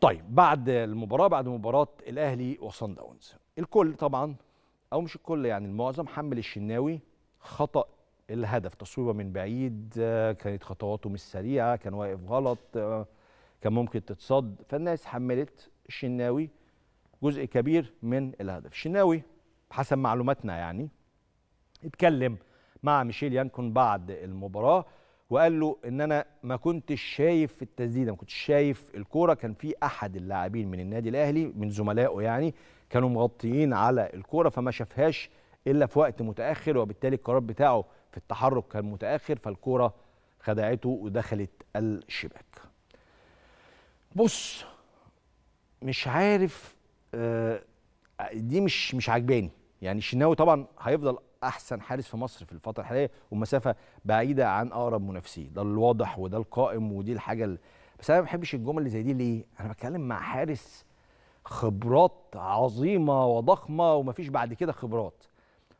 طيب بعد المباراه بعد مباراه الاهلي وصن داونز الكل طبعا او مش الكل يعني المعظم حمل الشناوي خطا الهدف تصويبه من بعيد كانت خطواته مش سريعه كان واقف غلط كان ممكن تتصد فالناس حملت الشناوي جزء كبير من الهدف الشناوي حسب معلوماتنا يعني اتكلم مع ميشيل يانكون بعد المباراه وقال له ان انا ما كنتش شايف التسديده ما كنتش شايف الكوره كان في احد اللاعبين من النادي الاهلي من زملائه يعني كانوا مغطيين على الكوره فما شافهاش الا في وقت متاخر وبالتالي القرار بتاعه في التحرك كان متاخر فالكوره خدعته ودخلت الشباك بص مش عارف آه، دي مش مش عجباني يعني الشناوي طبعا هيفضل احسن حارس في مصر في الفتره الحاليه ومسافه بعيده عن اقرب منافسيه ده الواضح وده القائم ودي الحاجه اللي بس انا ما بحبش الجمل اللي زي دي ليه انا بتكلم مع حارس خبرات عظيمه وضخمه ومفيش بعد كده خبرات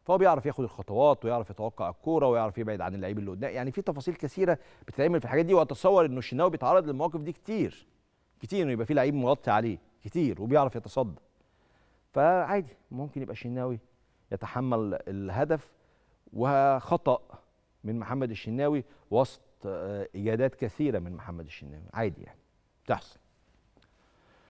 فهو بيعرف ياخد الخطوات ويعرف يتوقع الكوره ويعرف يبعد عن اللعيب اللي قدام يعني في تفاصيل كثيره بتتعمل في الحاجات دي واتصور انه الشناوي بيتعرض للمواقف دي كتير كتير انه يبقى في لعيب مغطي عليه كتير وبيعرف يتصدى فعادي ممكن يبقى الشناوي يتحمل الهدف وخطأ من محمد الشناوي وسط إجادات آه، كثيرة من محمد الشناوي عادي يعني بتحصل